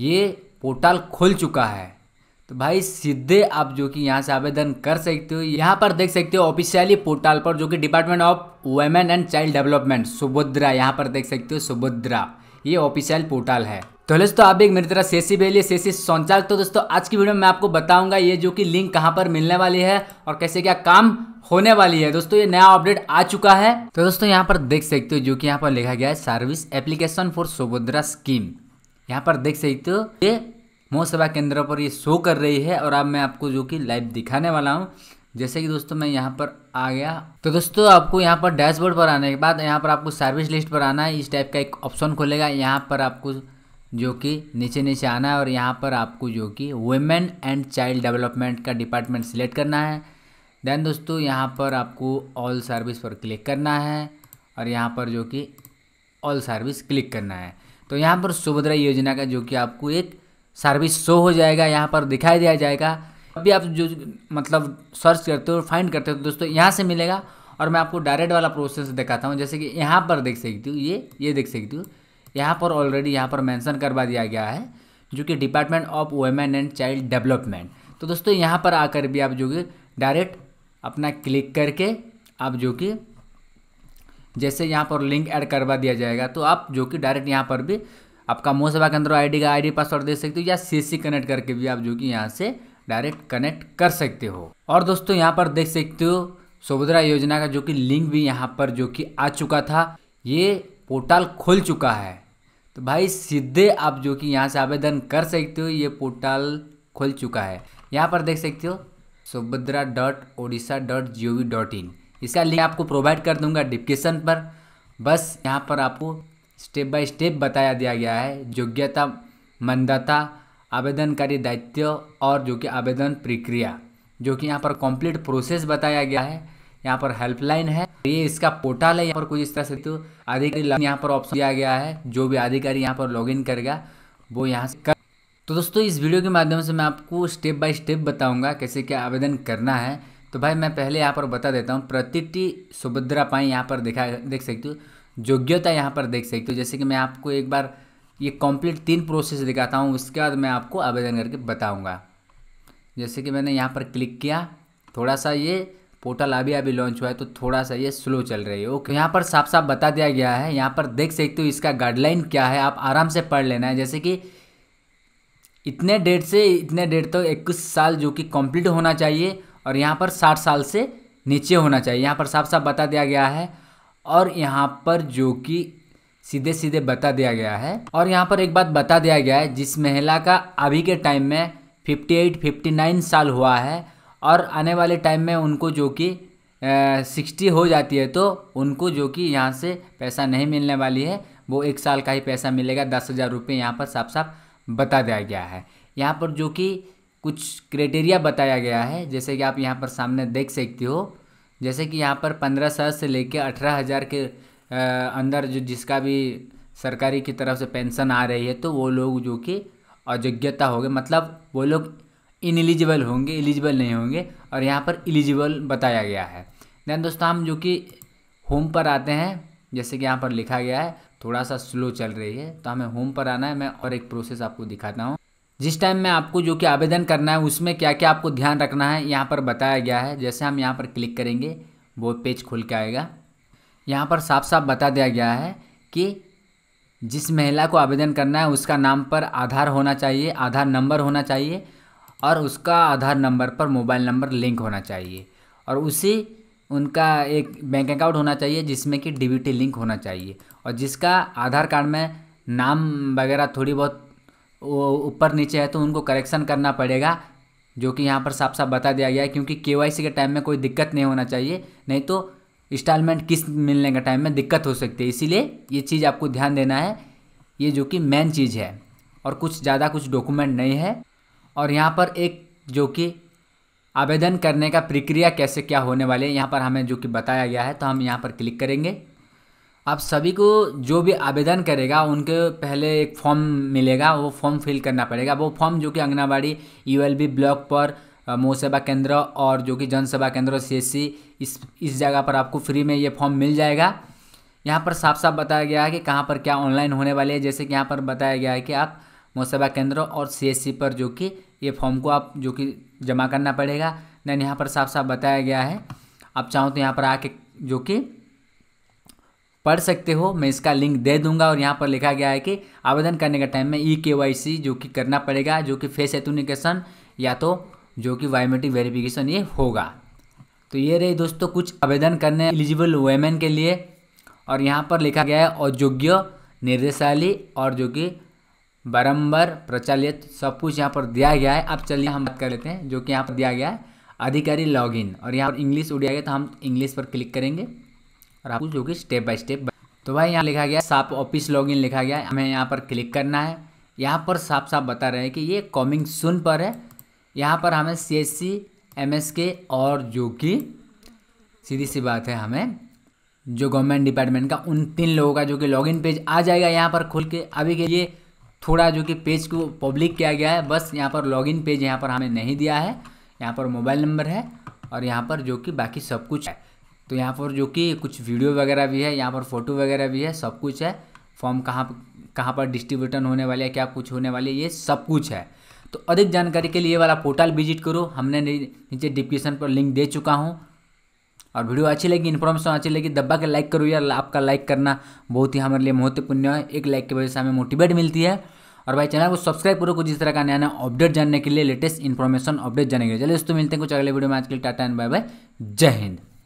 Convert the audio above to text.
ये पोर्टल खुल चुका है तो भाई सीधे आप जो कि यहाँ से आवेदन कर सकते हो यहाँ पर देख सकते हो ऑफिशियली पोर्टल पर जो कि department of women and child development Subhadra यहाँ पर देख सकते हो सुभद्रा ये ऑफिशियल पोर्टल है तो दोस्तों आप एक मेरी तरह सेसी बेली सेसी सौचाल तो दोस्तों आज की वीडियो में मैं आपको बताऊंगा ये जो कि लिंक कहाँ पर मिलने वाली है और कैसे क्या काम होने वाली है दोस्तों ये नया अपडेट आ चुका है तो दोस्तों यहाँ पर देख सकते हो जो कि यहाँ पर लिखा गया है service application for Subhadra scheme यहाँ पर देख सकते हो ये मोह सभा केंद्र पर ये शो कर रही है और अब मैं आपको जो कि लाइव दिखाने वाला हूँ जैसे कि दोस्तों मैं यहाँ पर आ गया तो दोस्तों आपको यहाँ पर डैशबोर्ड पर आने के बाद यहाँ पर आपको सर्विस लिस्ट पर आना है इस टाइप का एक ऑप्शन खोलेगा यहाँ पर आपको जो कि नीचे नीचे आना है और यहाँ पर आपको जो कि वुमेन एंड चाइल्ड डेवलपमेंट का डिपार्टमेंट सिलेक्ट करना है देन दोस्तों यहाँ पर आपको ऑल सर्विस पर क्लिक करना है और यहाँ पर जो कि ऑल सर्विस क्लिक करना है तो यहाँ पर सुभद्रा योजना का जो कि आपको एक सर्विस शो हो जाएगा यहाँ पर दिखाई दिया जाएगा अभी आप जो मतलब सर्च करते हो फाइंड करते हो तो दोस्तों यहाँ से मिलेगा और मैं आपको डायरेक्ट वाला प्रोसेस दिखाता हूँ जैसे कि यहाँ पर देख सकती हूँ ये ये देख सकती हूँ यहाँ पर ऑलरेडी यहाँ पर मेंशन करवा दिया गया है जो कि department of women and child development तो दोस्तों यहाँ पर आकर भी आप जो कि डायरेक्ट अपना क्लिक करके आप जो कि जैसे यहाँ पर लिंक ऐड करवा दिया जाएगा तो आप जो कि डायरेक्ट यहाँ पर भी आपका मोसबा केंद्र आई आईडी का आईडी पासवर्ड दे सकते हो या सीसी कनेक्ट करके भी आप जो कि यहाँ से डायरेक्ट कनेक्ट कर सकते हो और दोस्तों यहाँ पर देख सकते हो सुभद्रा योजना का जो कि लिंक भी यहाँ पर जो कि आ चुका था ये पोर्टल खुल चुका है तो भाई सीधे आप जो कि यहाँ से आवेदन कर सकते हो ये पोर्टल खुल चुका है यहाँ पर देख सकते हो Subhadra dot Odisha dot G O V dot in इसका लिंक आपको प्रोवाइड कर दूंगा डिस्क्रिप्शन पर बस यहाँ पर आपको स्टेप बाय स्टेप बताया दिया गया है योग्यता मंदता आवेदनकारी दायित्व और जो कि आवेदन प्रक्रिया जो कि यहाँ पर कंप्लीट प्रोसेस बताया गया है यहाँ पर हेल्पलाइन है ये इसका पोर्टल है यहाँ पर कुछ इस तरह से तो अधिकारी यहाँ पर ऑप्शन दिया गया है जो भी अधिकारी यहाँ पर लॉग करेगा वो यहाँ से कर तो दोस्तों इस वीडियो के माध्यम से मैं आपको स्टेप बाय स्टेप बताऊंगा कैसे क्या आवेदन करना है तो भाई मैं पहले यहाँ पर बता देता हूँ प्रतिटि सुभद्रा पाई यहाँ पर देखा देख सकती हूँ योग्यता यहाँ पर देख सकती हूँ जैसे कि मैं आपको एक बार ये कंप्लीट तीन प्रोसेस दिखाता हूँ उसके बाद मैं आपको आवेदन करके बताऊँगा जैसे कि मैंने यहाँ पर क्लिक किया थोड़ा सा ये पोर्टल अभी अभी लॉन्च हुआ है तो थोड़ा सा ये स्लो चल रही है ओके यहाँ पर साफ साफ बता दिया गया है यहाँ पर देख सकते हो इसका गाइडलाइन क्या है आप आराम से पढ़ लेना है जैसे कि इतने डेट से इतने डेट तो इक्कीस साल जो कि कंप्लीट होना चाहिए और यहाँ पर साठ साल से नीचे होना चाहिए यहाँ पर साफ साफ बता दिया गया है और यहाँ पर जो कि सीधे सीधे बता दिया गया है और यहाँ पर एक बात बता दिया गया है जिस महिला का अभी के टाइम में 58, 59 साल हुआ है और आने वाले टाइम में उनको जो कि सिक्सटी हो जाती है तो उनको जो कि यहाँ से पैसा नहीं मिलने वाली है वो एक साल का ही पैसा मिलेगा दस हज़ार रुपये यहाँ पर साफ साफ बता दिया गया है यहाँ पर जो कि कुछ क्राइटेरिया बताया गया है जैसे कि आप यहाँ पर सामने देख सकते हो जैसे कि यहाँ पर पंद्रह साल से लेकर अठारह हज़ार के अंदर जो जिसका भी सरकारी की तरफ से पेंशन आ रही है तो वो लोग जो कि अयोग्यता हो गए मतलब वो लोग इनएलिजिबल होंगे एलिजिबल नहीं होंगे और यहाँ पर एलिजिबल बताया गया है दैन दोस्तों हम जो कि होम पर आते हैं जैसे कि यहाँ पर लिखा गया है थोड़ा सा स्लो चल रही है तो हमें होम पर आना है मैं और एक प्रोसेस आपको दिखाता हूँ जिस टाइम में आपको जो कि आवेदन करना है उसमें क्या क्या आपको ध्यान रखना है यहाँ पर बताया गया है जैसे हम यहाँ पर क्लिक करेंगे वो पेज खुल के आएगा यहाँ पर साफ साफ बता दिया गया है कि जिस महिला को आवेदन करना है उसका नाम पर आधार होना चाहिए आधार नंबर होना चाहिए और उसका आधार नंबर पर मोबाइल नंबर लिंक होना चाहिए और उसी उनका एक बैंक अकाउंट होना चाहिए जिसमें कि डीबीटी लिंक होना चाहिए और जिसका आधार कार्ड में नाम वगैरह थोड़ी बहुत ऊपर नीचे है तो उनको करेक्शन करना पड़ेगा जो कि यहाँ पर साफ साफ बता दिया गया है क्योंकि के के टाइम में कोई दिक्कत नहीं होना चाहिए नहीं तो इंस्टॉलमेंट किस मिलने के टाइम में दिक्कत हो सकती है इसीलिए ये चीज़ आपको ध्यान देना है ये जो कि मेन चीज़ है और कुछ ज़्यादा कुछ डॉक्यूमेंट नहीं है और यहाँ पर एक जो कि आवेदन करने का प्रक्रिया कैसे क्या होने वाली है यहाँ पर हमें जो कि बताया गया है तो हम यहाँ पर क्लिक करेंगे आप सभी को जो भी आवेदन करेगा उनके पहले एक फॉर्म मिलेगा वो फॉर्म फिल करना पड़ेगा वो फॉर्म जो कि आंगनबाड़ी यू ब्लॉक पर मोसेवा केंद्र और जो कि जन सेवा केंद्र सी एस सी इस इस जगह पर आपको फ्री में ये फॉर्म मिल जाएगा यहाँ पर साफ साफ बताया गया है कि कहाँ पर क्या ऑनलाइन होने वाले है जैसे कि यहाँ पर बताया गया है कि आप मोसेवा केंद्र और सी एस सी पर जो कि ये फॉर्म को आप जो कि जमा करना पड़ेगा नैन यहाँ पर साफ साफ बताया गया है आप चाहो तो यहाँ पर आके जो कि पढ़ सकते हो मैं इसका लिंक दे दूंगा और यहाँ पर लिखा गया है कि आवेदन करने का टाइम में ई के वाई सी जो कि करना पड़ेगा जो कि फेस एथुनिकेशन या तो जो कि बायोमेट्रिक वेरिफिकेशन ये होगा तो ये रही दोस्तों कुछ आवेदन करने एलिजिबल वेमेन के लिए और यहाँ पर लिखा गया है औद्योग्य निर्देशाली और जो कि बारम्बर प्रचलित सब कुछ यहाँ पर दिया गया है अब चलिए हम बात कर लेते हैं जो कि यहाँ पर दिया गया है अधिकारी लॉगिन और यहाँ पर इंग्लिश उड़िया गया तो हम इंग्लिश पर क्लिक करेंगे और आप लोग स्टेप बाय स्टेप तो भाई यहाँ लिखा गया साप ऑफिस लॉगिन लिखा गया हमें यहाँ पर क्लिक करना है यहाँ पर साफ साफ बता रहे हैं कि ये कॉमिंग सुन पर है यहाँ पर हमें C S C M S के और जो कि सीधी सी बात है हमें जो गवर्नमेंट डिपार्टमेंट का उन तीन लोगों का जो कि लॉगिन पेज आ जाएगा यहाँ पर खुल के अभी के लिए थोड़ा जो कि पेज को पब्लिक किया गया है बस यहाँ पर लॉगिन पेज यहाँ पर हमें नहीं दिया है यहाँ पर मोबाइल नंबर है और यहाँ पर जो कि बाकी सब कुछ है तो यहाँ पर जो कि कुछ वीडियो वगैरह भी है यहाँ पर फ़ोटो वगैरह भी है सब कुछ है फॉर्म कहाँ कहाँ पर डिस्ट्रीब्यूटन होने वाले है क्या कुछ होने वाले ये सब कुछ है तो अधिक जानकारी के लिए वाला पोर्टल विजिट करो हमने नीचे डिस्क्रिप्शन पर लिंक दे चुका हूँ और वीडियो अच्छी लगी इन्फॉर्मेशन अच्छी लगी दबा के लाइक करो यार आपका लाइक करना बहुत ही हमारे लिए महत्वपूर्ण है एक लाइक की वजह से हमें मोटिवेट मिलती है और भाई चैनल को सब्सक्राइब करो कुछ इस तरह का नया नया अपडेट जानने के लिए लेटेस्ट इन्फॉर्मेशन अपडेट जानने के लिए चलिए दोस्तों मिलते हैं कुछ अगले वीडियो में आज के लिए टाटा एंड बाय बाय जय हिंद